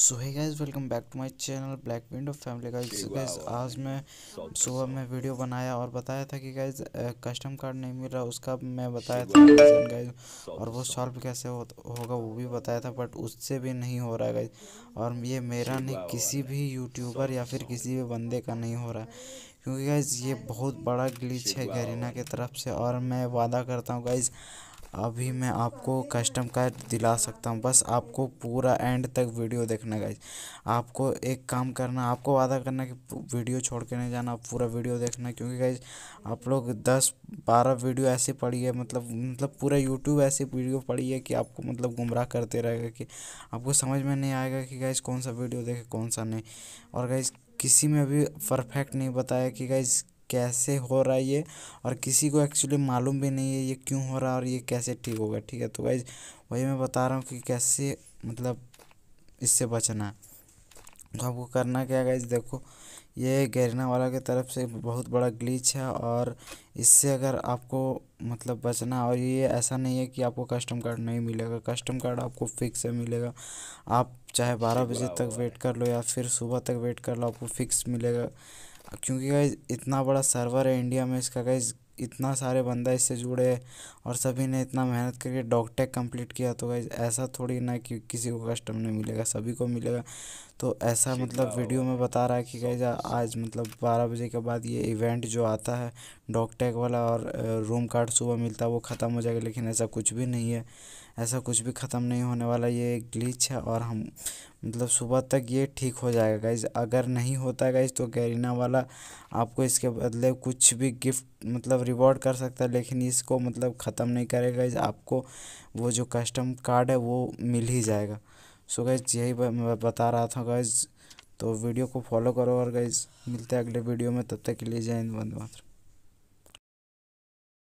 सो है guys welcome back to my channel black window family guys guys आज मैं सुबह में वीडियो बनाया और बताया था कि गाइज कस्टम कार्ड नहीं मिल रहा उसका मैं बताया था गाइज और वो सॉल्व कैसे हो, होगा वो भी बताया था बट उससे भी नहीं हो रहा है गाइज और ये मेरा नहीं किसी भी यूट्यूबर या फिर किसी भी बंदे का नहीं हो रहा है क्योंकि गाइज ये बहुत बड़ा ग्लिच है गरीना की तरफ से और मैं वादा करता हूँ गाइज़ अभी मैं आपको कस्टम कार्ड दिला सकता हूँ बस आपको पूरा एंड तक वीडियो देखना गाइज आपको एक काम करना आपको वादा करना कि वीडियो छोड़ के नहीं जाना पूरा वीडियो देखना क्योंकि गाइज आप लोग दस बारह वीडियो ऐसी पड़ी है मतलब मतलब पूरा यूट्यूब ऐसी वीडियो पड़ी है कि आपको मतलब गुमराह करते रहेगा कि आपको समझ में नहीं आएगा कि गाइज कौन सा वीडियो देखे कौन सा नहीं और गाइज किसी में भी परफेक्ट नहीं बताया कि गाइज कैसे हो रहा है ये और किसी को एक्चुअली मालूम भी नहीं है ये क्यों हो रहा है और ये कैसे ठीक होगा ठीक है तो वाइज वही मैं बता रहा हूँ कि कैसे मतलब इससे बचना है तो आपको करना क्या गाइज देखो ये गैरना वाला की तरफ से बहुत बड़ा ग्लीच है और इससे अगर आपको मतलब बचना और ये ऐसा नहीं है कि आपको कस्टम कार्ड नहीं मिलेगा कस्टम कार्ड आपको फिक्स से मिलेगा आप चाहे बारह बजे तक वेट कर लो या फिर सुबह तक वेट कर लो आपको फिक्स मिलेगा क्योंकि गाइज इतना बड़ा सर्वर है इंडिया में इसका गाइज इतना सारे बंदा इससे जुड़े और सभी ने इतना मेहनत करके डॉकटेक कंप्लीट किया तो गाइज ऐसा थोड़ी ना कि किसी को कस्टम नहीं मिलेगा सभी को मिलेगा तो ऐसा मतलब वीडियो में बता रहा है कि गाइज आज मतलब बारह बजे के बाद ये इवेंट जो आता है डॉकटेक वाला और रूम कार्ड सुबह मिलता है वो ख़त्म हो जाएगा लेकिन ऐसा कुछ भी नहीं है ऐसा कुछ भी ख़त्म नहीं होने वाला ये ग्लिच है और हम मतलब सुबह तक ये ठीक हो जाएगा गाइज अगर नहीं होता है गाइज तो गैरिना वाला आपको इसके बदले कुछ भी गिफ्ट मतलब रिवॉर्ड कर सकता है लेकिन इसको मतलब ख़त्म नहीं करेगा गाइज आपको वो जो कस्टम कार्ड है वो मिल ही जाएगा सो गाइज यही मैं बता रहा था गाइज तो वीडियो को फॉलो करो और गाइज मिलते हैं अगले वीडियो में तब तक के लिए जय हिंद वंदे मातरम